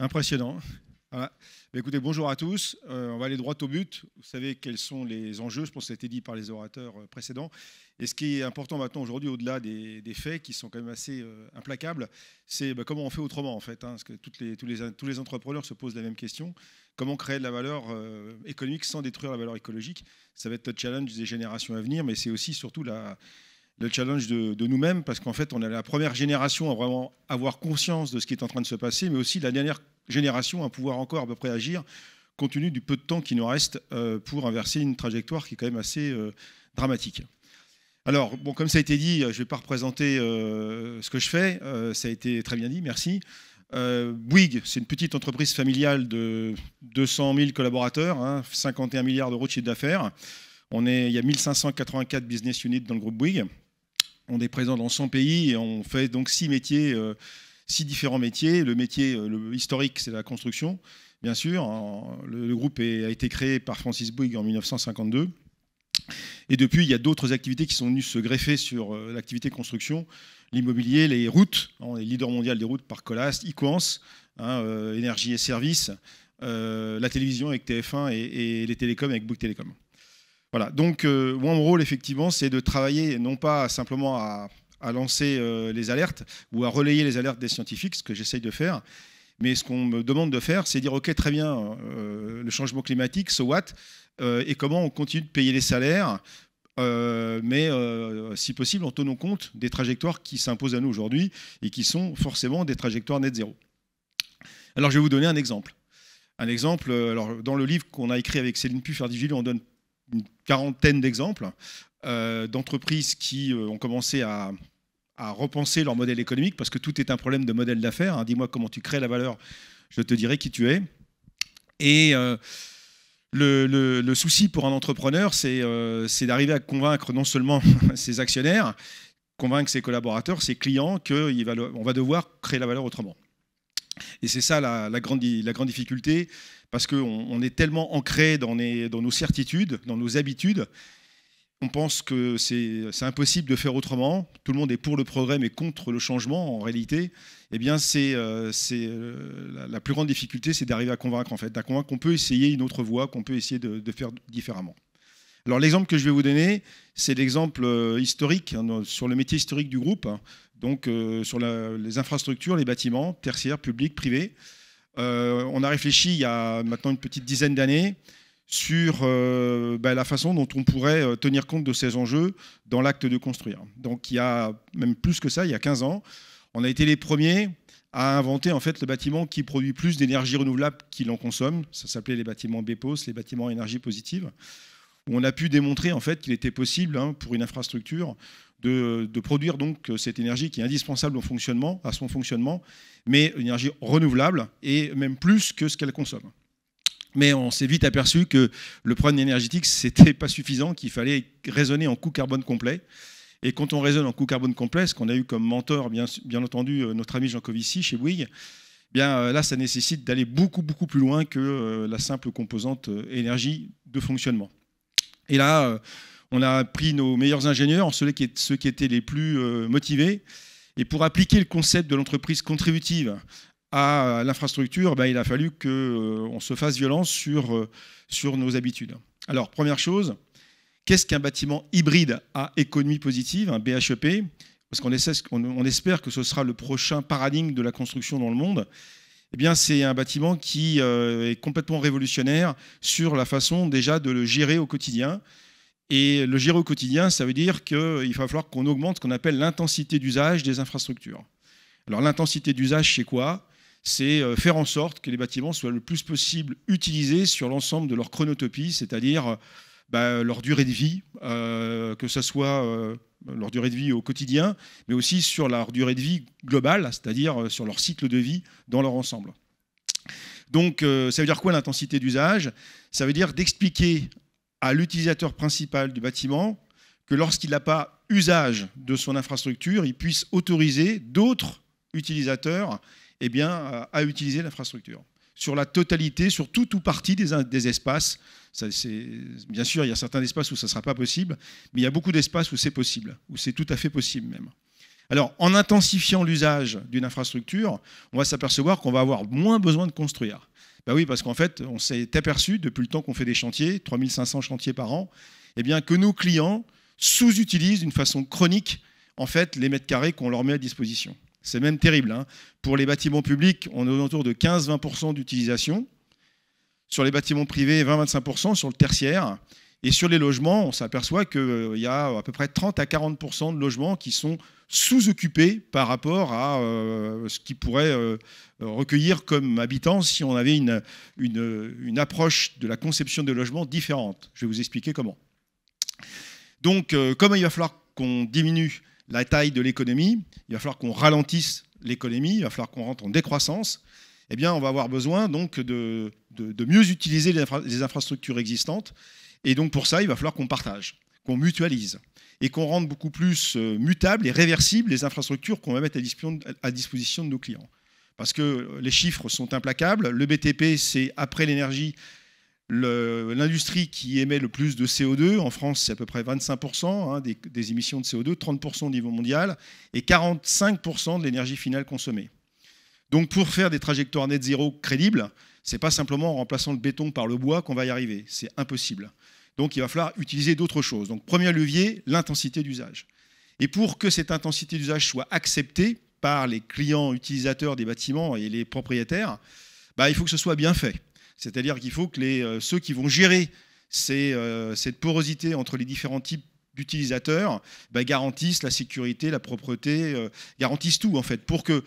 Impressionnant. Écoutez, bonjour à tous. Euh, on va aller droit au but. Vous savez quels sont les enjeux. Je pense que ça a été dit par les orateurs euh, précédents. Et ce qui est important maintenant aujourd'hui, au-delà des, faits qui sont quand même assez euh, implacables, c'est bah, comment on fait autrement en fait. Hein, parce que toutes les, tous, les, tous les entrepreneurs se posent la même question. Comment créer de la valeur économique sans détruire la valeur écologique Ça va être le challenge des générations à venir, mais c'est aussi surtout la, le challenge de, nous-mêmes, parce qu'en fait, on est la première génération à vraiment avoir conscience de ce qui est en train de se passer, mais aussi la dernière génération à pouvoir encore à peu près agir, compte tenu du peu de temps qui nous reste euh, pour inverser une trajectoire qui est quand même assez euh, dramatique. Alors, bon, comme ça a été dit, euh, je ne vais pas représenter ce que je fais, ça a été très bien dit, merci. Bouygues, c'est une petite entreprise familiale de 200 000 collaborateurs, 51 hein, milliards d'euros de chiffre d'affaires. On est, il y a 1584 business units dans le groupe Bouygues on est présent dans 100 pays et on fait donc six métiers, euh, six différents métiers. Le métier euh, historique, c'est la construction, bien sûr. Le, groupe a été créé par Francis Bouygues en 1952. Et depuis, il y a d'autres activités qui sont venues se greffer sur euh, l'activité construction, l'immobilier, les routes. On hein, est leader mondial des routes par Colas, ICOANS, hein, Énergie et Services, la télévision avec TF1 et, et les télécoms avec Bouygues Télécom. Voilà, donc euh, mon rôle, effectivement, c'est de travailler non pas simplement à, lancer euh, les alertes ou à relayer les alertes des scientifiques, ce que j'essaye de faire, mais ce qu'on me demande de faire, c'est dire, OK, très bien, euh, le changement climatique, so what, et comment on continue de payer les salaires, mais si possible en tenant compte des trajectoires qui s'imposent à nous aujourd'hui et qui sont forcément des trajectoires net zéro. Alors je vais vous donner un exemple. Un exemple, alors dans le livre qu'on a écrit avec Céline Pufer-Divilleux on donne une quarantaine d'exemples euh, d'entreprises qui euh, ont commencé à, repenser leur modèle économique parce que tout est un problème de modèle d'affaires. Hein. Dis-moi comment tu crées la valeur, je te dirai qui tu es. Et euh, le, souci pour un entrepreneur, c'est d'arriver à convaincre non seulement ses actionnaires, convaincre ses collaborateurs, ses clients qu'on va devoir créer la valeur autrement. Et c'est ça la, grande, difficulté, parce qu'on est tellement ancré dans, nos certitudes, dans nos habitudes, on pense que c'est impossible de faire autrement. Tout le monde est pour le progrès mais contre le changement en réalité. Eh bien, c'est euh, euh, la, plus grande difficulté, c'est d'arriver à convaincre en fait, qu'on peut essayer une autre voie, qu'on peut essayer de, faire différemment. Alors l'exemple que je vais vous donner, c'est l'exemple euh, historique hein, sur le métier historique du groupe. Hein donc euh, sur les infrastructures, les bâtiments, tertiaires, publics, privés. Euh, on a réfléchi il y a maintenant une petite dizaine d'années sur euh, bah, la façon dont on pourrait tenir compte de ces enjeux dans l'acte de construire. Donc il y a même plus que ça, il y a 15 ans, on a été les premiers à inventer en fait le bâtiment qui produit plus d'énergie renouvelable qu'il en consomme. Ça s'appelait les bâtiments BEPOS, les bâtiments énergie positive. Où on a pu démontrer en fait qu'il était possible hein, pour une infrastructure de, produire donc euh, cette énergie qui est indispensable au fonctionnement, à son fonctionnement, mais une énergie renouvelable et même plus que ce qu'elle consomme. Mais on s'est vite aperçu que le problème énergétique, n'était pas suffisant, qu'il fallait raisonner en coût carbone complet. Et quand on raisonne en coût carbone complet, ce qu'on a eu comme mentor, bien, entendu, euh, notre ami Jean Covici chez Bouygues, eh bien euh, là, ça nécessite d'aller beaucoup, beaucoup plus loin que la simple composante énergie de fonctionnement. Et là, on a pris nos meilleurs ingénieurs, ceux qui, ceux étaient les plus euh, motivés. Et pour appliquer le concept de l'entreprise contributive à l'infrastructure, bah, il a fallu qu'on euh, se fasse violence euh, sur, nos habitudes. Alors, première chose, qu'est-ce qu'un bâtiment hybride à économie positive, un BHEP Parce qu'on espère que ce sera le prochain paradigme de la construction dans le monde. Eh bien, c'est un bâtiment qui est complètement révolutionnaire sur la façon déjà de le gérer au quotidien. Et le au quotidien, ça veut dire qu'il va falloir qu'on augmente ce qu'on appelle l'intensité d'usage des infrastructures. Alors l'intensité d'usage, c'est quoi C'est euh, faire en sorte que les bâtiments soient le plus possible utilisés sur l'ensemble de leur chronotopie, c'est-à-dire euh, bah, leur durée de vie, euh, que ce soit leur durée de vie au quotidien, mais aussi sur leur durée de vie globale, c'est-à-dire sur leur cycle de vie dans leur ensemble. Donc, ça veut dire quoi l'intensité d'usage Ça veut dire d'expliquer à l'utilisateur principal du bâtiment que lorsqu'il n'a pas usage de son infrastructure, il puisse autoriser d'autres utilisateurs et eh bien, à utiliser l'infrastructure. Sur la totalité, sur toute ou partie des, espaces, bien sûr, il y a certains espaces où ça ne sera pas possible, mais il y a beaucoup d'espaces où c'est possible, où c'est tout à fait possible même. Alors, en intensifiant l'usage d'une infrastructure, on va s'apercevoir qu'on va avoir moins besoin de construire. Bah oui, parce qu'en fait, on s'est aperçu depuis le temps qu'on fait des chantiers, 3500 chantiers par an, eh bien que nos clients sous-utilisent d'une façon chronique en fait les mètres carrés qu'on leur met à disposition. C'est même terrible. Hein. Pour les bâtiments publics, on est autour de 15-20% d'utilisation. Sur les bâtiments privés, 20-25%. Sur le tertiaire, et sur les logements, on s'aperçoit qu'il euh, y a à peu près 30 à 40 de logements qui sont sous-occupés par rapport à euh, ce qu'ils pourraient euh, recueillir comme habitants si on avait une, une, approche de la conception des logements différente. Je vais vous expliquer comment. Donc, comme il va falloir qu'on diminue la taille de l'économie, il va falloir qu'on ralentisse l'économie, il va falloir qu'on rentre en décroissance, eh bien, on va avoir besoin donc de, mieux utiliser les infrastructures existantes et donc pour ça, il va falloir qu'on partage, qu'on mutualise et qu'on rende beaucoup plus euh, mutables et réversibles les infrastructures qu'on va mettre à disposition de nos clients. Parce que les chiffres sont implacables. Le BTP, c'est après l'énergie, l'industrie qui émet le plus de CO2. En France, c'est à peu près 25% hein, des, des, émissions de CO2, 30% au niveau mondial et 45% de l'énergie finale consommée. Donc pour faire des trajectoires net zéro crédibles, c'est pas simplement en remplaçant le béton par le bois qu'on va y arriver. C'est impossible. Donc il va falloir utiliser d'autres choses. Donc premier levier, l'intensité d'usage. Et pour que cette intensité d'usage soit acceptée par les clients utilisateurs des bâtiments et les propriétaires, bah, il faut que ce soit bien fait. C'est-à-dire qu'il faut que les, euh, ceux qui vont gérer euh, cette porosité entre les différents types d'utilisateurs bah, garantissent la sécurité, la propreté, euh, garantissent tout en fait, pour que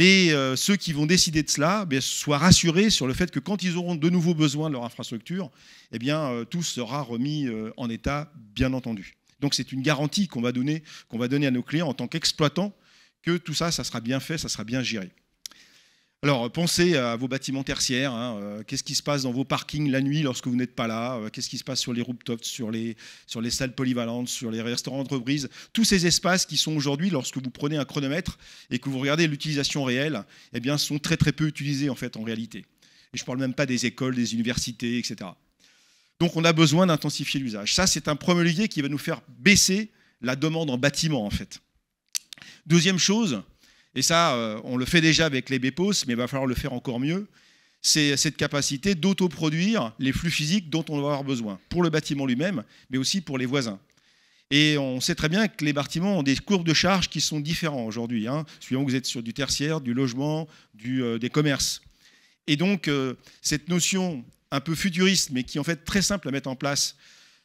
euh, ceux qui vont décider de cela eh soient rassurés sur le fait que quand ils auront de nouveaux besoins de leur infrastructure, eh bien, euh, tout sera remis euh, en état, bien entendu. Donc c'est une garantie qu'on va, donner, qu'on va donner à nos clients en tant qu'exploitants que tout ça, ça sera bien fait, ça sera bien géré. Alors, pensez à vos bâtiments tertiaires. Hein, euh, qu'est-ce qui se passe dans vos parkings la nuit lorsque vous n'êtes pas là euh, Qu'est-ce qui se passe sur les rooftops, sur les, sur les salles polyvalentes, sur les restaurants d'entreprise Tous ces espaces qui sont aujourd'hui, lorsque vous prenez un chronomètre et que vous regardez l'utilisation réelle, eh bien, sont très très peu utilisés en fait en réalité. Et je ne parle même pas des écoles, des universités, etc. Donc, on a besoin d'intensifier l'usage. Ça, c'est un premier levier qui va nous faire baisser la demande en bâtiment en fait. Deuxième chose, et ça, euh, on le fait déjà avec les BEPOS, mais il va falloir le faire encore mieux, c'est cette capacité d'autoproduire les flux physiques dont on va avoir besoin, pour le bâtiment lui-même, mais aussi pour les voisins. Et on sait très bien que les bâtiments ont des courbes de charge qui sont différents aujourd'hui, hein, suivant que vous êtes sur du tertiaire, du logement, euh, des commerces. Et donc, euh, cette notion un peu futuriste, mais qui est en fait très simple à mettre en place,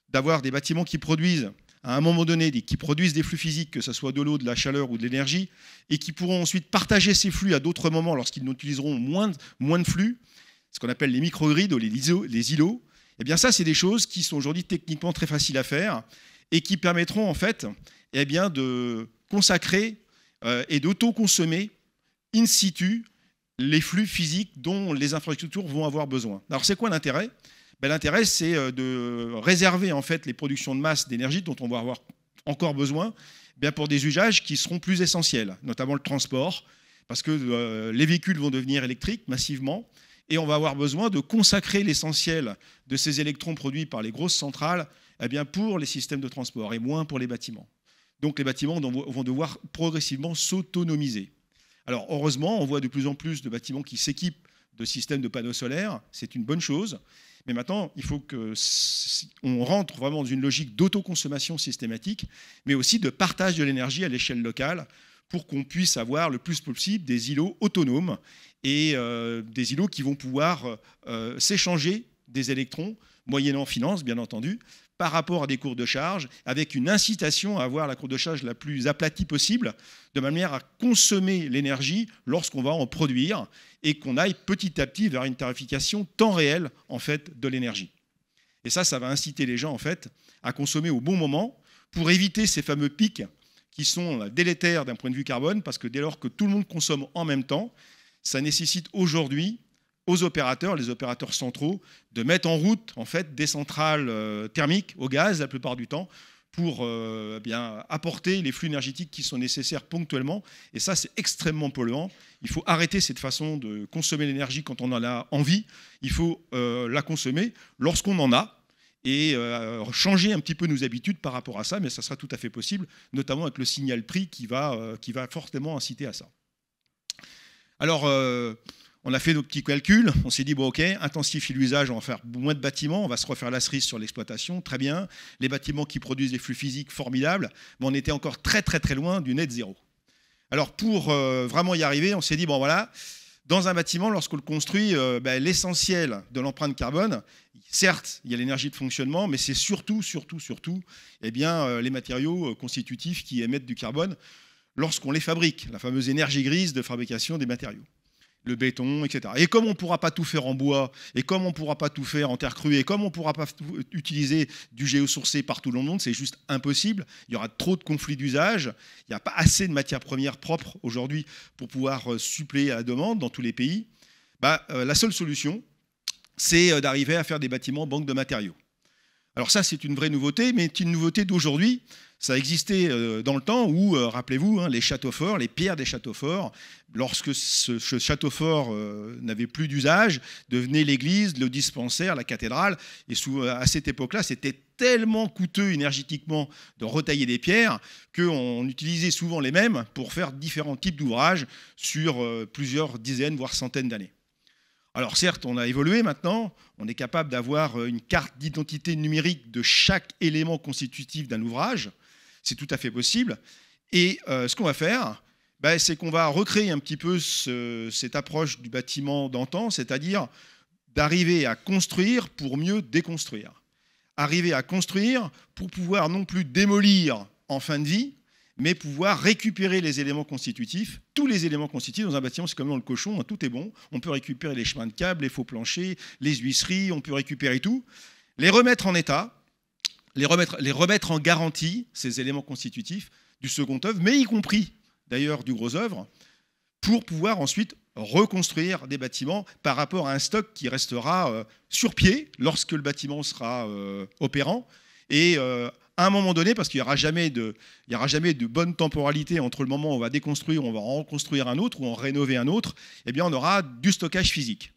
d'avoir des bâtiments qui produisent à un moment donné, qui produisent des flux physiques, que ce soit de l'eau, de la chaleur ou de l'énergie, et qui pourront ensuite partager ces flux à d'autres moments lorsqu'ils n'utiliseront moins, de flux, ce qu'on appelle les microgrids ou les, îlots, et eh bien ça, c'est des choses qui sont aujourd'hui techniquement très faciles à faire et qui permettront en fait eh bien, de consacrer euh, et d'autoconsommer in situ les flux physiques dont les infrastructures vont avoir besoin. Alors c'est quoi l'intérêt ben, l'intérêt, c'est euh, de réserver en fait les productions de masse d'énergie dont on va avoir encore besoin bien pour des usages qui seront plus essentiels, notamment le transport, parce que euh, les véhicules vont devenir électriques massivement, et on va avoir besoin de consacrer l'essentiel de ces électrons produits par les grosses centrales eh bien, pour les systèmes de transport et moins pour les bâtiments. Donc les bâtiments vont devoir progressivement s'autonomiser. Alors heureusement, on voit de plus en plus de bâtiments qui s'équipent de systèmes de panneaux solaires, c'est une bonne chose, mais maintenant, il faut qu'on on rentre vraiment dans une logique d'autoconsommation systématique, mais aussi de partage de l'énergie à l'échelle locale pour qu'on puisse avoir le plus possible des îlots autonomes et euh, des îlots qui vont pouvoir euh, euh, s'échanger des électrons, moyennant finance, bien entendu, par rapport à des cours de charge, avec une incitation à avoir la courbe de charge la plus aplatie possible, de manière à consommer l'énergie lorsqu'on va en produire et qu'on aille petit à petit vers une tarification temps réel en fait de l'énergie. Et ça, ça va inciter les gens en fait à consommer au bon moment pour éviter ces fameux pics qui sont euh, délétères d'un point de vue carbone, parce que dès lors que tout le monde consomme en même temps, ça nécessite aujourd'hui aux opérateurs, les opérateurs centraux, de mettre en route en fait des centrales euh, thermiques au gaz la plupart du temps pour euh, eh bien apporter les flux énergétiques qui sont nécessaires ponctuellement. Et ça, c'est extrêmement polluant. Il faut arrêter cette façon de consommer l'énergie quand on en a envie. Il faut euh, la consommer lorsqu'on en a et changer un petit peu nos habitudes par rapport à ça, mais ça sera tout à fait possible, notamment avec le signal prix qui va, qui va fortement inciter à ça. Alors, on a fait nos petits calculs, on s'est dit, bon ok, intensifie l'usage, on va faire moins de bâtiments, on va se refaire la cerise sur l'exploitation, très bien. Les bâtiments qui produisent des flux physiques, formidables, mais on était encore très très très loin du net zéro. Alors pour euh, vraiment y arriver, on s'est dit, bon voilà, dans un bâtiment, lorsqu'on le construit, euh, ben, l'essentiel de l'empreinte carbone, certes, il y a l'énergie de fonctionnement, mais c'est surtout, surtout, surtout eh bien, euh, les matériaux constitutifs qui émettent du carbone lorsqu'on les fabrique, la fameuse énergie grise de fabrication des matériaux le béton, etc. Et comme on ne pourra pas tout faire en bois, et comme on ne pourra pas tout faire en terre crue, et comme on ne pourra pas utiliser du géosourcé partout dans le monde, c'est juste impossible. Il y aura trop de conflits d'usage. Il n'y a pas assez de matières premières propres aujourd'hui pour pouvoir euh, suppléer à la demande dans tous les pays. Bah, euh, la seule solution, c'est euh, d'arriver à faire des bâtiments banques de matériaux. Alors ça, c'est une vraie nouveauté, mais c'est une nouveauté d'aujourd'hui. Ça existait euh, dans le temps où, euh, rappelez-vous, hein, les châteaux forts, les pierres des châteaux forts, lorsque ce, château fort euh, n'avait plus d'usage, devenait l'église, le dispensaire, la cathédrale. Et à cette époque-là, c'était tellement coûteux énergétiquement de retailler des pierres qu'on utilisait souvent les mêmes pour faire différents types d'ouvrages sur plusieurs dizaines, voire centaines d'années. Alors certes, on a évolué maintenant, on est capable d'avoir une carte d'identité numérique de chaque élément constitutif d'un ouvrage, c'est tout à fait possible. Et euh, ce qu'on va faire, bah, c'est qu'on va recréer un petit peu cette approche du bâtiment d'antan, c'est-à-dire d'arriver à construire pour mieux déconstruire. Arriver à construire pour pouvoir non plus démolir en fin de vie, mais pouvoir récupérer les éléments constitutifs, tous les éléments constitutifs dans un bâtiment, c'est comme dans le cochon, hein, tout est bon, on peut récupérer les chemins de câble, les faux planchers, les huisseries, on peut récupérer tout, les remettre en état, les remettre, en garantie, ces éléments constitutifs du second œuvre, mais y compris d'ailleurs du gros œuvre, pour pouvoir ensuite reconstruire des bâtiments par rapport à un stock qui restera euh, sur pied lorsque le bâtiment sera euh, opérant. Et euh, à un moment donné, parce qu'il n'y aura, jamais de, aura jamais de bonne temporalité entre le moment où on va déconstruire, on va reconstruire un autre ou en rénover un autre, eh bien on aura du stockage physique.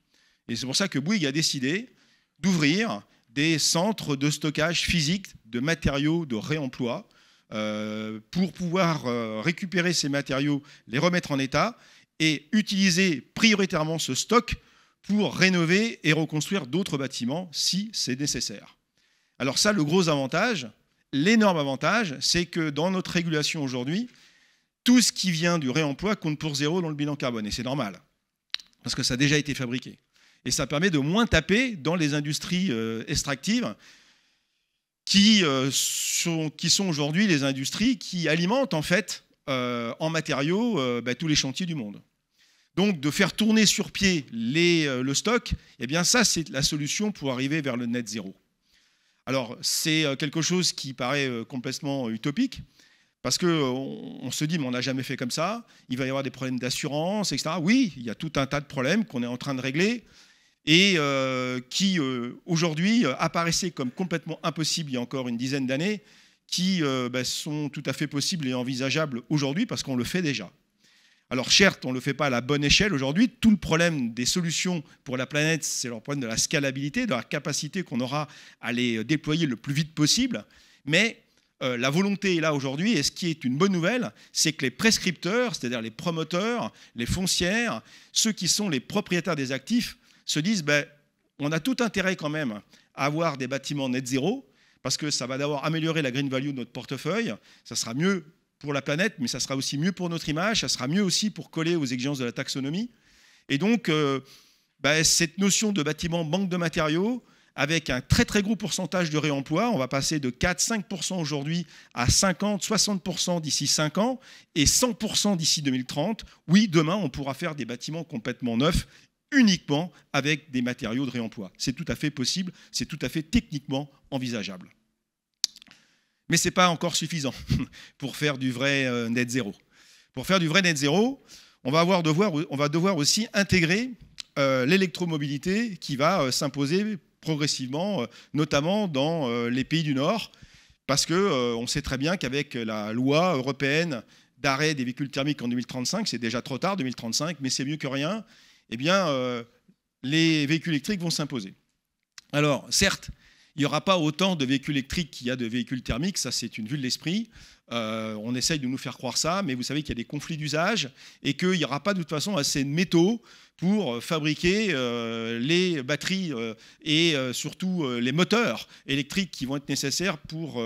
Et c'est pour ça que Bouygues a décidé d'ouvrir des centres de stockage physique de matériaux de réemploi euh, pour pouvoir euh, récupérer ces matériaux, les remettre en état et utiliser prioritairement ce stock pour rénover et reconstruire d'autres bâtiments si c'est nécessaire. Alors ça, le gros avantage, l'énorme avantage, c'est que dans notre régulation aujourd'hui, tout ce qui vient du réemploi compte pour zéro dans le bilan carbone, et c'est normal, parce que ça a déjà été fabriqué et ça permet de moins taper dans les industries euh, extractives qui euh, sont, sont aujourd'hui les industries qui alimentent en fait euh, en matériaux bah, tous les chantiers du monde. Donc de faire tourner sur pied le stock, et eh bien ça c'est la solution pour arriver vers le net zéro. Alors c'est quelque chose qui paraît complètement utopique, parce qu'on se dit, mais on n'a jamais fait comme ça, il va y avoir des problèmes d'assurance, etc. Oui, il y a tout un tas de problèmes qu'on est en train de régler et euh, qui euh, aujourd'hui euh, apparaissaient comme complètement impossibles il y a encore une dizaine d'années, qui bah, sont tout à fait possibles et envisageables aujourd'hui parce qu'on le fait déjà. Alors certes, on ne le fait pas à la bonne échelle aujourd'hui. Tout le problème des solutions pour la planète, c'est le problème de la scalabilité, de la capacité qu'on aura à les déployer le plus vite possible. Mais la volonté est là aujourd'hui, et ce qui est une bonne nouvelle, c'est que les prescripteurs, c'est-à-dire les promoteurs, les foncières, ceux qui sont les propriétaires des actifs, se disent, ben, on a tout intérêt quand même à avoir des bâtiments net zéro, parce que ça va d'abord améliorer la green value de notre portefeuille, ça sera mieux pour la planète, mais ça sera aussi mieux pour notre image, ça sera mieux aussi pour coller aux exigences de la taxonomie. Et donc, euh, ben, cette notion de bâtiment banque de matériaux, avec un très très gros pourcentage de réemploi, on va passer de 4-5% aujourd'hui à 50-60% d'ici 5 ans et 100% d'ici 2030. Oui, demain, on pourra faire des bâtiments complètement neufs uniquement avec des matériaux de réemploi. C'est tout à fait possible, c'est tout à fait techniquement envisageable. Mais ce n'est pas encore suffisant pour faire du vrai euh, net zéro. Pour faire du vrai net zéro, on va, avoir devoir, on va devoir aussi intégrer euh, l'électromobilité qui va euh, s'imposer progressivement, notamment dans les pays du Nord, parce qu'on sait très bien qu'avec la loi européenne d'arrêt des véhicules thermiques en 2035, c'est déjà trop tard 2035, mais c'est mieux que rien eh bien, euh, les véhicules électriques vont s'imposer. Alors, certes, il n'y aura pas autant de véhicules électriques qu'il y a de véhicules thermiques, ça c'est une vue de l'esprit. Euh, on essaye de nous faire croire ça, mais vous savez qu'il y a des conflits d'usage et qu'il n'y aura pas de toute façon assez de métaux pour euh, fabriquer les batteries et surtout les moteurs électriques qui vont être nécessaires pour,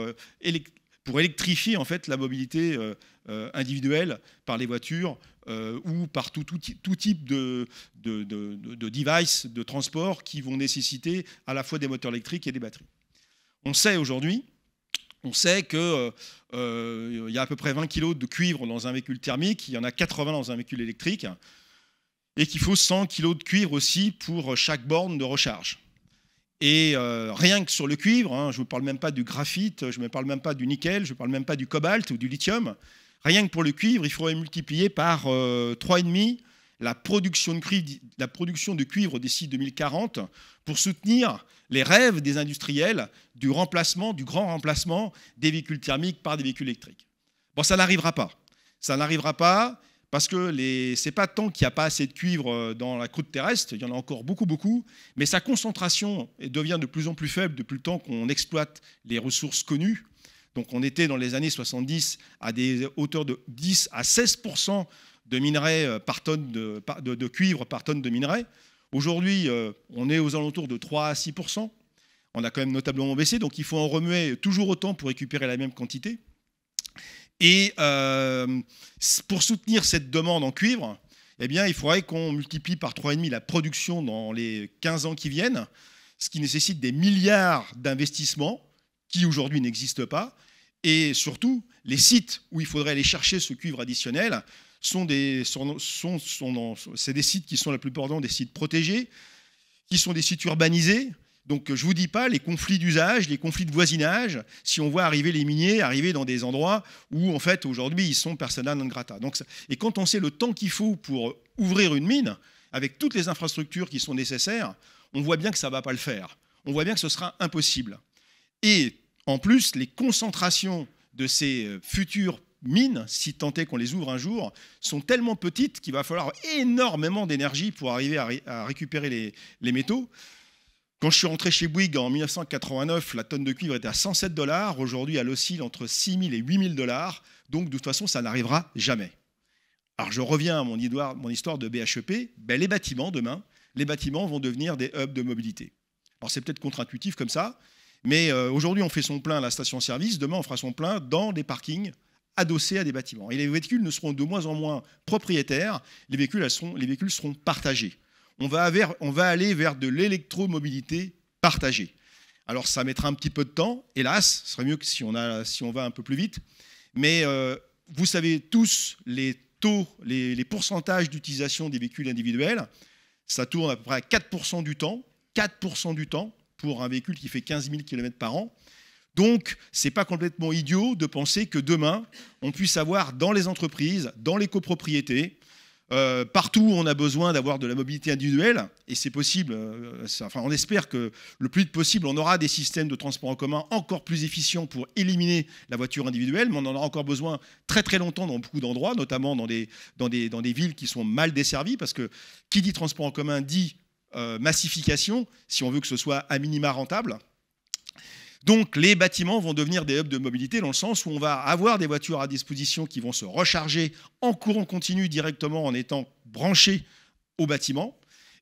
pour électrifier en fait la mobilité individuelle par les voitures euh, ou par tout, type de, de, de, device, de transport qui vont nécessiter à la fois des moteurs électriques et des batteries. On sait aujourd'hui, on sait qu'il euh, euh y a à peu près 20 kg de cuivre dans un véhicule thermique, il y en a 80 dans un véhicule électrique, et qu'il faut 100 kg de cuivre aussi pour chaque borne de recharge. Et euh, rien que sur le cuivre, hein, je ne vous parle même pas du graphite, je ne parle même pas du nickel, je ne parle même pas du cobalt ou du lithium, Rien que pour le cuivre, il faudrait multiplier par 3,5 euh, la production, de cuivre, la production de cuivre d'ici 2040 pour soutenir les rêves des industriels du remplacement, du grand remplacement des véhicules thermiques par des véhicules électriques. Bon, ça n'arrivera pas. Ça n'arrivera pas parce que ce n'est pas tant qu'il n'y a pas assez de cuivre euh, dans la croûte terrestre, il y en a encore beaucoup, beaucoup, mais sa concentration devient de plus en plus faible depuis le temps qu'on exploite les ressources connues donc on était dans les années 70 à des hauteurs de 10 à 16 de minerai euh, par tonne de, cuivre par tonne de minerai. Aujourd'hui, euh, on est aux alentours de 3 à 6 On a quand même notablement baissé, donc il faut en remuer toujours autant pour récupérer la même quantité. Et euh, pour soutenir cette demande en cuivre, eh bien, il faudrait qu'on multiplie par 3,5 la production dans les 15 ans qui viennent, ce qui nécessite des milliards d'investissements qui aujourd'hui n'existe pas. Et surtout, les sites où il faudrait aller chercher ce cuivre additionnel sont des, sont, sont, c'est des sites qui sont la plupart des sites protégés, qui sont des sites urbanisés. Donc je ne vous dis pas les conflits d'usage, les conflits de voisinage, si on voit arriver les miniers, arriver dans des endroits où en fait aujourd'hui ils sont persona non grata. Donc, et quand on sait le temps qu'il faut pour ouvrir une mine, avec toutes les infrastructures qui sont nécessaires, on voit bien que ça ne va pas le faire. On voit bien que ce sera impossible. Et en plus, les concentrations de ces euh, futures mines, si tant est qu'on les ouvre un jour, sont tellement petites qu'il va falloir énormément d'énergie pour arriver à, récupérer les, métaux. Quand je suis rentré chez Bouygues en 1989, la tonne de cuivre était à 107 dollars. Aujourd'hui, elle oscille entre 6 000 et 8 000 dollars. Donc, de toute façon, ça n'arrivera jamais. Alors, je reviens à mon, histoire de BHEP. Ben, les bâtiments, demain, les bâtiments vont devenir des hubs de mobilité. Alors, c'est peut-être contre-intuitif comme ça, mais euh, aujourd'hui, on fait son plein à la station-service, demain, on fera son plein dans des parkings adossés à des bâtiments. Et les véhicules ne seront de moins en moins propriétaires, les véhicules, seront, les véhicules seront partagés. On va, aller vers de l'électromobilité partagée. Alors ça mettra un petit peu de temps, hélas, ce serait mieux si on, va un peu plus vite, mais euh, vous savez tous les taux, les, les pourcentages d'utilisation des véhicules individuels, ça tourne à peu près à 4% du temps, 4% du temps, pour un véhicule qui fait 15 000 km par an. Donc, ce n'est pas complètement idiot de penser que demain, on puisse avoir dans les entreprises, dans les copropriétés, euh, partout où on a besoin d'avoir de la mobilité individuelle, et c'est possible, euh, enfin, on espère que le plus vite possible, on aura des systèmes de transport en commun encore plus efficients pour éliminer la voiture individuelle, mais on en aura encore besoin très très longtemps dans beaucoup d'endroits, notamment dans des, dans, des, dans des villes qui sont mal desservies, parce que qui dit transport en commun dit euh, massification, si on veut que ce soit à minima rentable. Donc les bâtiments vont devenir des hubs de mobilité dans le sens où on va avoir des voitures à disposition qui vont se recharger en courant continu directement en étant branchées au bâtiment,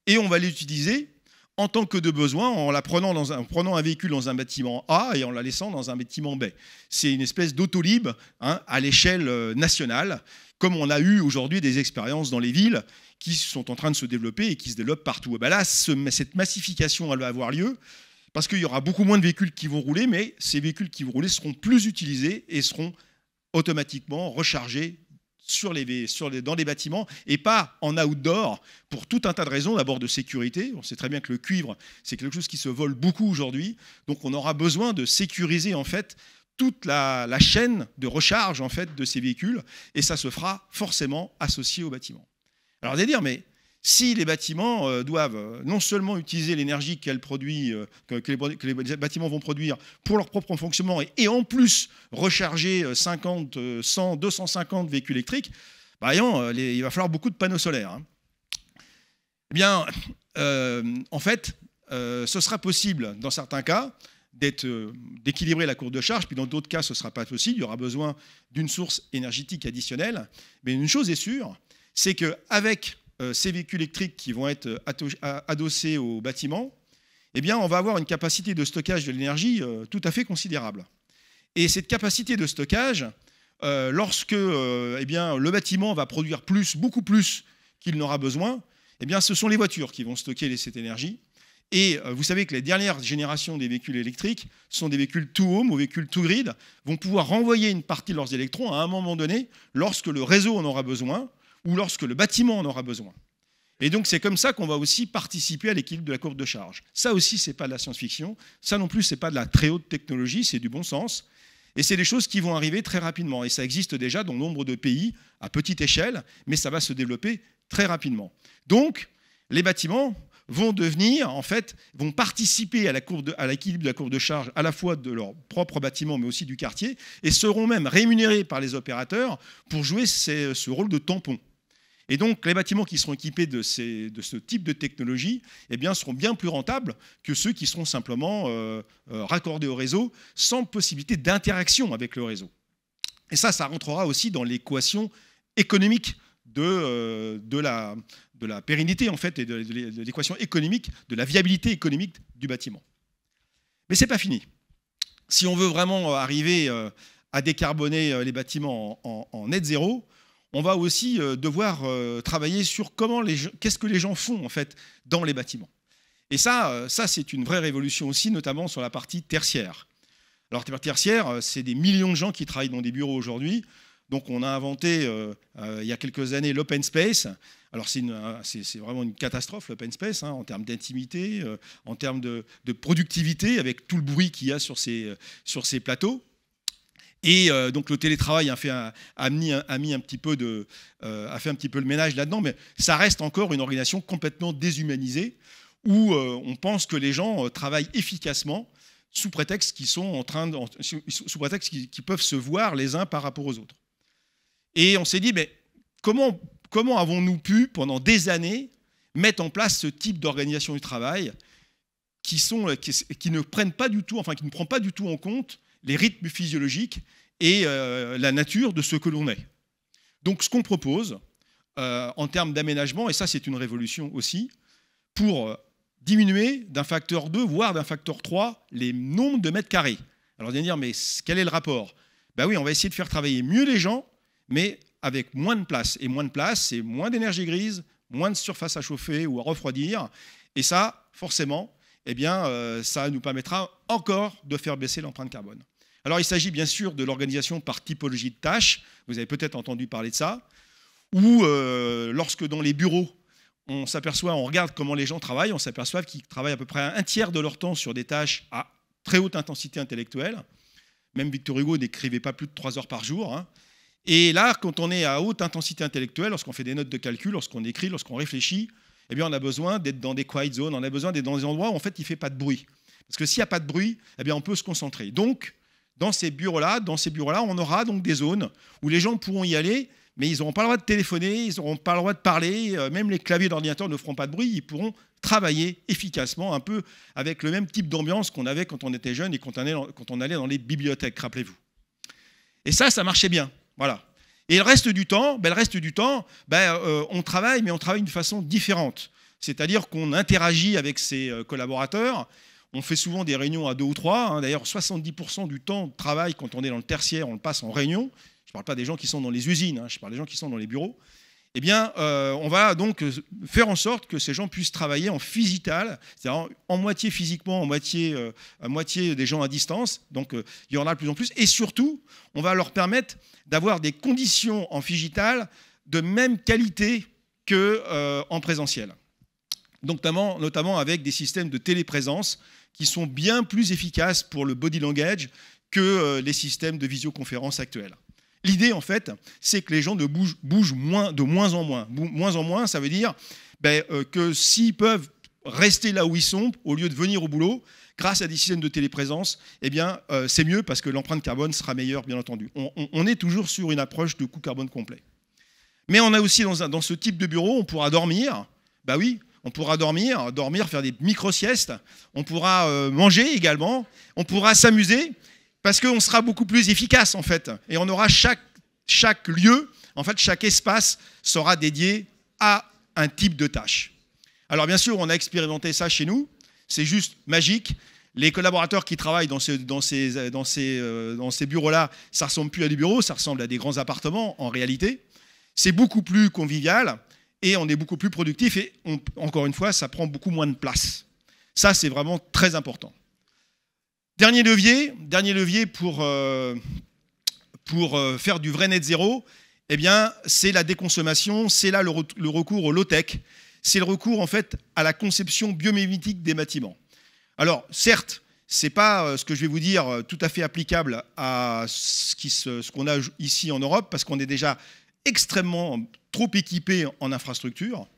et on va les utiliser en tant que de besoin en, la prenant dans un, en prenant un véhicule dans un bâtiment A et en la laissant dans un bâtiment B. C'est une espèce d'autolib hein, à l'échelle euh, nationale comme on a eu aujourd'hui des expériences dans les villes qui sont en train de se développer et qui se développent partout. Eh ben là, cette massification elle va avoir lieu parce qu'il y aura beaucoup moins de véhicules qui vont rouler, mais ces véhicules qui vont rouler seront plus utilisés et seront automatiquement rechargés sur les, sur dans les bâtiments et pas en outdoor pour tout un tas de raisons. D'abord de sécurité. On sait très bien que le cuivre, c'est quelque chose qui se vole beaucoup aujourd'hui. Donc on aura besoin de sécuriser en fait toute la, chaîne de recharge en fait de ces véhicules et ça se fera forcément associé aux bâtiments. Alors vous dire mais si les bâtiments euh, doivent euh, non seulement utiliser l'énergie qu'elles euh, que, les, bâtiments vont produire pour leur propre fonctionnement et, en plus recharger 50, 100, 250 véhicules électriques, bah, il va falloir beaucoup de panneaux solaires. Hein. Eh bien, en fait, ce sera possible dans certains cas euh, d'équilibrer la courbe de charge, puis dans d'autres cas, ce ne sera pas possible, il y aura besoin d'une source énergétique additionnelle. Mais une chose est sûre, c'est qu'avec euh, ces véhicules électriques qui vont être euh, adossés au bâtiment, eh bien, on va avoir une capacité de stockage de l'énergie tout à fait considérable. Et cette capacité de stockage, lorsque eh bien, le bâtiment va produire plus, beaucoup plus qu'il n'aura besoin, eh bien, ce sont les voitures qui vont stocker cette énergie. Et euh, vous savez que les dernières générations des véhicules électriques sont des véhicules tout home ou véhicules tout grid, vont pouvoir renvoyer une partie de leurs électrons à un moment donné, lorsque le réseau en aura besoin ou lorsque le bâtiment en aura besoin. Et donc c'est comme ça qu'on va aussi participer à l'équilibre de la courbe de charge. Ça aussi, c'est pas de la science-fiction, ça non plus, c'est pas de la très haute technologie, c'est du bon sens. Et c'est des choses qui vont arriver très rapidement. Et ça existe déjà dans nombre de pays à petite échelle, mais ça va se développer très rapidement. Donc, les bâtiments, vont devenir, en fait, vont participer à l'équilibre de, la courbe de charge à la fois de leur propre bâtiment, mais aussi du quartier, et seront même rémunérés par les opérateurs pour jouer ce rôle de tampon. Et donc, les bâtiments qui seront équipés de, ces, de ce type de technologie eh bien, seront bien plus rentables que ceux qui seront simplement euh, euh, raccordés au réseau sans possibilité d'interaction avec le réseau. Et ça, ça rentrera aussi dans l'équation économique de, euh, de, la, de la pérennité en fait et de, l'équation économique, de la viabilité économique du bâtiment. Mais c'est pas fini. Si on veut vraiment euh, arriver euh, à décarboner euh, les bâtiments en, net zéro, on va aussi devoir travailler sur comment les qu'est-ce que les gens font en fait dans les bâtiments. Et ça, ça c'est une vraie révolution aussi, notamment sur la partie tertiaire. Alors tertiaire, c'est des millions de gens qui travaillent dans des bureaux aujourd'hui. Donc on a inventé euh, euh, il y a quelques années l'open space. Alors c'est euh, vraiment une catastrophe l'open space hein, en termes d'intimité, en termes de, productivité avec tout le bruit qu'il y a sur ces, plateaux. Et donc le télétravail a, fait un, un petit peu de, le ménage là-dedans, mais ça reste encore une organisation complètement déshumanisée où on pense que les gens travaillent efficacement sous prétexte qu'ils sont en train sous prétexte qu'ils peuvent se voir les uns par rapport aux autres. Et on s'est dit, mais comment, comment avons-nous pu, pendant des années, mettre en place ce type d'organisation du travail qui, sont, euh, qui, ne prennent pas du tout, enfin qui ne prend pas du tout en compte les rythmes physiologiques et euh, la nature de ce que l'on est. Donc ce qu'on propose euh, en termes d'aménagement, et ça c'est une révolution aussi, pour diminuer d'un facteur 2, voire d'un facteur 3, les nombres de mètres carrés. Alors vous allez dire, mais quel est le rapport Ben oui, on va essayer de faire travailler mieux les gens mais avec moins de place. Et moins de place, c'est moins d'énergie grise, moins de surface à chauffer ou à refroidir. Et ça, forcément, eh bien, euh, ça nous permettra encore de faire baisser l'empreinte carbone. Alors, il s'agit bien sûr de l'organisation par typologie de tâches. Vous avez peut-être entendu parler de ça. Ou euh, lorsque dans les bureaux, on s'aperçoit, on regarde comment les gens travaillent, on s'aperçoit qu'ils travaillent à peu près un tiers de leur temps sur des tâches à très haute intensité intellectuelle. Même Victor Hugo n'écrivait pas plus de trois heures par jour. Hein. Et là, quand on est à haute intensité intellectuelle, lorsqu'on fait des notes de calcul, lorsqu'on écrit, lorsqu'on réfléchit, eh bien, on a besoin d'être dans des quiet zones, on a besoin d'être dans des endroits où en fait il ne fait pas de bruit. Parce que s'il n'y a pas de bruit, eh bien, on peut se concentrer. Donc, dans ces bureaux-là, dans ces bureaux-là, on aura donc des zones où les gens pourront y aller, mais ils n'auront pas le droit de téléphoner, ils n'auront pas le droit de parler, euh, même les claviers d'ordinateur ne feront pas de bruit, ils pourront travailler efficacement, un peu avec le même type d'ambiance qu'on avait quand on était jeune et quand on allait dans les bibliothèques, rappelez-vous. Et ça, ça marchait bien. Voilà. Et le reste du temps, ben, le reste du temps ben, euh, on travaille, mais on travaille d'une façon différente. C'est-à-dire qu'on interagit avec ses euh, collaborateurs. On fait souvent des réunions à deux ou trois. Hein. D'ailleurs, 70% du temps de travail, quand on est dans le tertiaire, on le passe en réunion. Je ne parle pas des gens qui sont dans les usines, hein. je parle des gens qui sont dans les bureaux eh bien, euh, on va donc euh, faire en sorte que ces gens puissent travailler en physital, c'est-à-dire en, moitié physiquement, en moitié, euh, à moitié des gens à distance. Donc, il y en a de plus en plus. Et surtout, on va leur permettre d'avoir des conditions en physique de même qualité qu'en en présentiel. notamment, notamment avec des systèmes de téléprésence qui sont bien plus efficaces pour le body language que les systèmes de visioconférence actuels. L'idée, en fait, c'est que les gens bougent, bougent, moins, de moins en moins. Moins en moins, ça veut dire ben, euh, que s'ils peuvent rester là où ils sont, au lieu de venir au boulot, grâce à des systèmes de téléprésence, eh bien, euh, c'est mieux parce que l'empreinte carbone sera meilleure, bien entendu. On, est toujours sur une approche de coût carbone complet. Mais on a aussi, dans, ce type de bureau, on pourra dormir. Bah oui, on pourra dormir, dormir, faire des micro-siestes. On pourra euh, manger également. On pourra s'amuser. Parce qu'on sera beaucoup plus efficace, en fait. Et on aura chaque, lieu, en fait, chaque espace sera dédié à un type de tâche. Alors, bien sûr, on a expérimenté ça chez nous. C'est juste magique. Les collaborateurs qui travaillent dans, euh, ces, bureaux-là, ça ressemble plus à des bureaux, ça ressemble à des grands appartements, en réalité. C'est beaucoup plus convivial et on est beaucoup plus productif et encore une fois, ça prend beaucoup moins de place. Ça, c'est vraiment très important. Dernier levier, dernier levier pour, euh, pour euh, faire du vrai net zéro, eh bien, c'est la déconsommation, c'est là le, recours au low-tech, c'est le recours en fait à la conception biomimétique des bâtiments. Alors, certes, c'est pas euh, ce que je vais vous dire tout à fait applicable à ce qu'on a ici en Europe, parce qu'on est déjà extrêmement trop équipé en infrastructures.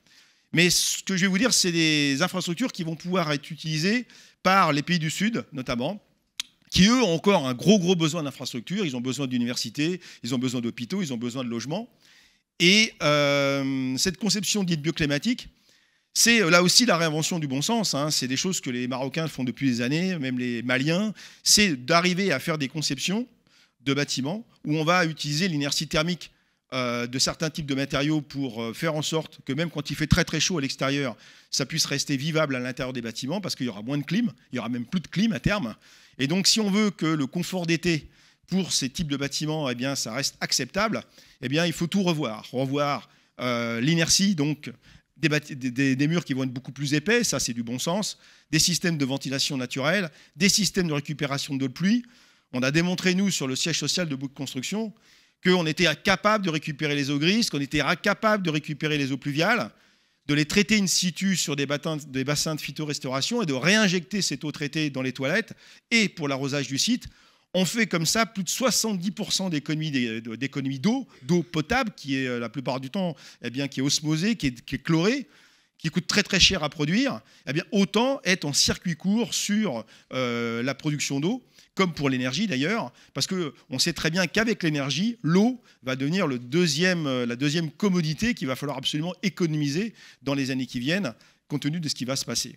Mais ce que je vais vous dire, c'est des infrastructures qui vont pouvoir être utilisées par les pays du Sud, notamment, qui eux ont encore un gros gros besoin d'infrastructures, ils ont besoin d'universités, ils ont besoin d'hôpitaux, ils ont besoin de logements. Et euh, cette conception dite bioclimatique, c'est euh, là aussi la réinvention du bon sens. Hein. C'est des choses que les Marocains font depuis des années, même les Maliens. C'est d'arriver à faire des conceptions de bâtiments où on va utiliser l'inertie thermique euh, de certains types de matériaux pour faire en sorte que même quand il fait très très chaud à l'extérieur, ça puisse rester vivable à l'intérieur des bâtiments parce qu'il y aura moins de clim, il y aura même plus de clim à terme. Et donc, si on veut que le confort d'été pour ces types de bâtiments, eh bien, ça reste acceptable, eh bien, il faut tout revoir. Revoir euh, l'inertie, donc des, murs qui vont être beaucoup plus épais, ça c'est du bon sens, des systèmes de ventilation naturelle, des systèmes de récupération de pluie. On a démontré, nous, sur le siège social de bouygues de Construction, qu'on était capable de récupérer les eaux grises, qu'on était capable de récupérer les eaux pluviales de les traiter in situ sur des, bassins, de phytorestauration et de réinjecter cette eau traitée dans les toilettes et pour l'arrosage du site. On fait comme ça plus de 70% d'économie d'eau, d'eau potable qui est euh, la plupart du temps eh bien, qui est osmosée, qui est, qui est chlorée, qui coûte très très cher à produire, eh bien autant être en circuit court sur euh, la production d'eau, comme pour l'énergie d'ailleurs, parce qu'on sait très bien qu'avec l'énergie, l'eau va devenir le deuxième, euh, la deuxième commodité qu'il va falloir absolument économiser dans les années qui viennent, compte tenu de ce qui va se passer.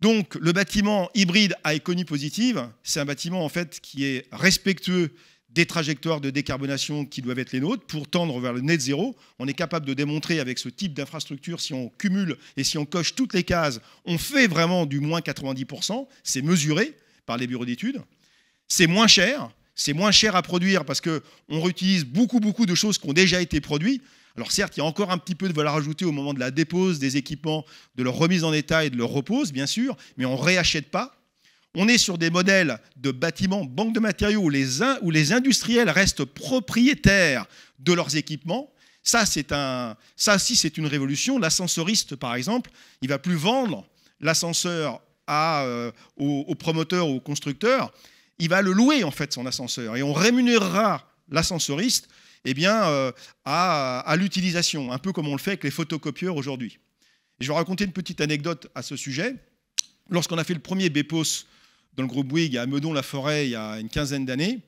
Donc le bâtiment hybride à économie positive, c'est un bâtiment en fait qui est respectueux des trajectoires de décarbonation qui doivent être les nôtres pour tendre vers le net zéro. On est capable de démontrer avec ce type d'infrastructure, si on cumule et si on coche toutes les cases, on fait vraiment du moins 90%. C'est mesuré par les bureaux d'études. C'est moins cher. C'est moins cher à produire parce qu'on réutilise beaucoup, beaucoup de choses qui ont déjà été produites. Alors certes, il y a encore un petit peu de valeur ajoutée au moment de la dépose des équipements, de leur remise en état et de leur repose, bien sûr, mais on ne réachète pas on est sur des modèles de bâtiments, banques de matériaux, où les, uns où les industriels restent propriétaires de leurs équipements. Ça, c'est un, ça si c'est une révolution. L'ascensoriste, par exemple, il va plus vendre l'ascenseur à euh, au, promoteur ou au constructeur. Il va le louer, en fait, son ascenseur. Et on rémunérera l'ascensoriste eh bien, euh, à, à l'utilisation, un peu comme on le fait avec les photocopieurs aujourd'hui. Je vais raconter une petite anecdote à ce sujet. Lorsqu'on a fait le premier BEPOS dans le groupe Bouygues à Meudon-la-Forêt il y a une quinzaine d'années,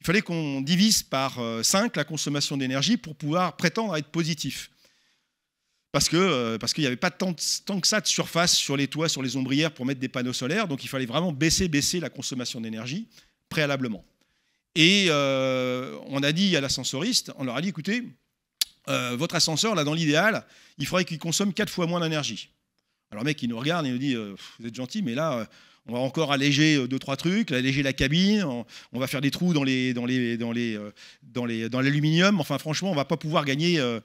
il fallait qu'on divise par 5 euh, la consommation d'énergie pour pouvoir prétendre à être positif. Parce qu'il euh, parce qu'il n'y avait pas tant, tant, que ça de surface sur les toits, sur les ombrières pour mettre des panneaux solaires, donc il fallait vraiment baisser, baisser la consommation d'énergie préalablement. Et euh, on a dit à l'ascensoriste, on leur a dit, écoutez, votre ascenseur, là, dans l'idéal, il faudrait qu'il consomme 4 fois moins d'énergie. Alors le mec, il nous regarde et il nous dit, vous êtes gentil, mais là, on va encore alléger euh, deux, trois trucs, alléger la cabine, on, va faire des trous dans les, dans les, dans les, euh, dans les, dans l'aluminium. Enfin, franchement, on va pas pouvoir gagner, euh,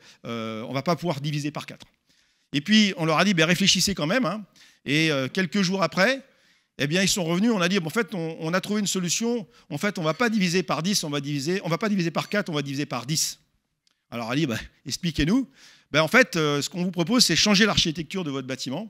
on va pas pouvoir diviser par quatre. Et puis, on leur a dit, ben, réfléchissez quand même. Hein. Et quelques jours après, eh bien, ils sont revenus. On a dit, en fait, on, a trouvé une solution. En fait, on va pas diviser par 10, on va diviser, on va pas diviser par 4, on va diviser par 10. Alors, Ali, ben, expliquez-nous. Ben, en fait, ce qu'on vous propose, c'est changer l'architecture de votre bâtiment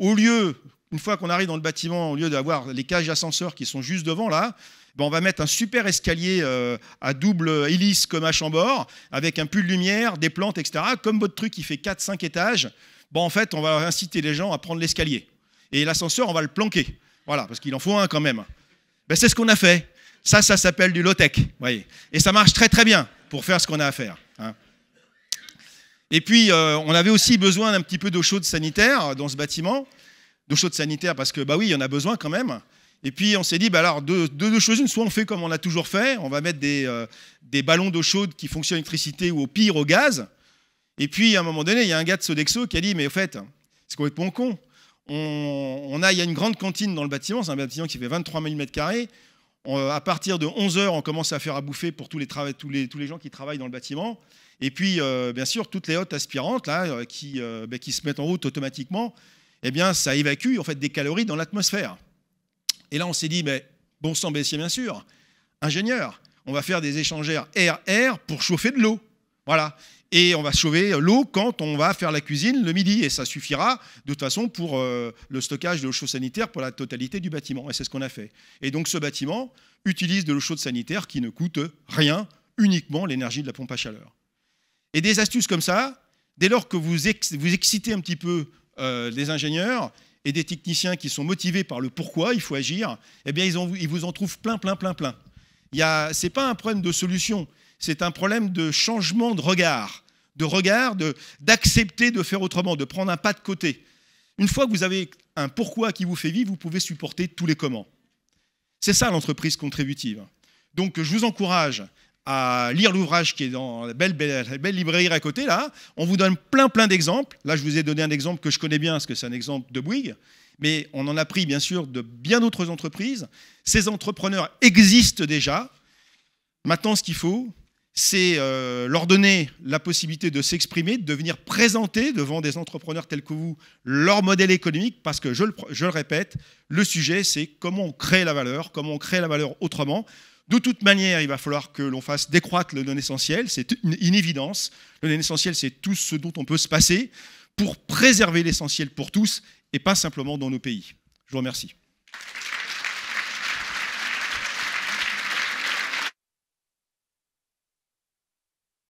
au lieu, une fois qu'on arrive dans le bâtiment, au lieu d'avoir les cages d'ascenseur qui sont juste devant là, ben, on va mettre un super escalier euh, à double hélice comme à Chambord, avec un pull de lumière, des plantes, etc. Comme votre truc qui fait 4-5 étages, ben, en fait, on va inciter les gens à prendre l'escalier. Et l'ascenseur, on va le planquer. Voilà, parce qu'il en faut un quand même. Ben, c'est ce qu'on a fait. Ça, ça s'appelle du low-tech. Et ça marche très très bien pour faire ce qu'on a à faire. Hein. Et puis, euh, on avait aussi besoin d'un petit peu d'eau chaude sanitaire dans ce bâtiment. D'eau chaude sanitaire, parce que, bah oui, il y en a besoin quand même. Et puis, on s'est dit, bah alors, deux, choses. Une, soit on fait comme on a toujours fait, on va mettre des, euh, ballons d'eau chaude qui fonctionnent à l'électricité ou au pire au gaz. Et puis, à un moment donné, il y a un gars de Sodexo qui a dit, mais au fait, c'est complètement con. On, a, il y a une grande cantine dans le bâtiment, c'est un bâtiment qui fait 23 000 m à partir de 11h, on commence à faire à bouffer pour tous les gens qui travaillent dans le bâtiment. Et puis, euh, bien sûr, toutes les hôtes aspirantes là, euh, qui, euh, ben, qui se mettent en route automatiquement, eh bien, ça évacue en fait des calories dans l'atmosphère. Et là, on s'est dit, mais ben, bon sang baissier, bien sûr, ingénieur, on va faire des échangeurs air-air pour chauffer de l'eau. Voilà. Et on va chauffer l'eau quand on va faire la cuisine le midi. Et ça suffira de toute façon pour le stockage de l'eau chaude sanitaire pour la totalité du bâtiment. Et c'est ce qu'on a fait. Et donc ce bâtiment utilise de l'eau chaude sanitaire qui ne coûte rien, uniquement l'énergie de la pompe à chaleur. Et des astuces comme ça, dès lors que vous, vous excitez un petit peu euh, des les ingénieurs et des techniciens qui sont motivés par le pourquoi il faut agir, eh bien, ils, vous en trouvent plein, plein, plein, plein. Ce n'est pas un problème de solution, c'est un problème de changement de regard, de regard, d'accepter de, de faire autrement, de prendre un pas de côté. Une fois que vous avez un pourquoi qui vous fait vivre, vous pouvez supporter tous les comment. C'est ça l'entreprise contributive. Donc je vous encourage à lire l'ouvrage qui est dans la belle, belle, librairie à côté, là. On vous donne plein, plein d'exemples. Là, je vous ai donné un exemple que je connais bien, parce que c'est un exemple de Bouygues. Mais on en a pris, bien sûr, de bien d'autres entreprises. Ces entrepreneurs existent déjà. Maintenant, ce qu'il faut, c'est euh, leur donner la possibilité de s'exprimer, de venir présenter devant des entrepreneurs tels que vous leur modèle économique, parce que, je le répète, le sujet, c'est comment on crée la valeur, comment on crée la valeur autrement. De toute manière, il va falloir que l'on fasse décroître le non essentiel, c'est une évidence. Le non essentiel, c'est tout ce dont on peut se passer pour préserver l'essentiel pour tous et pas simplement dans nos pays. Je vous remercie.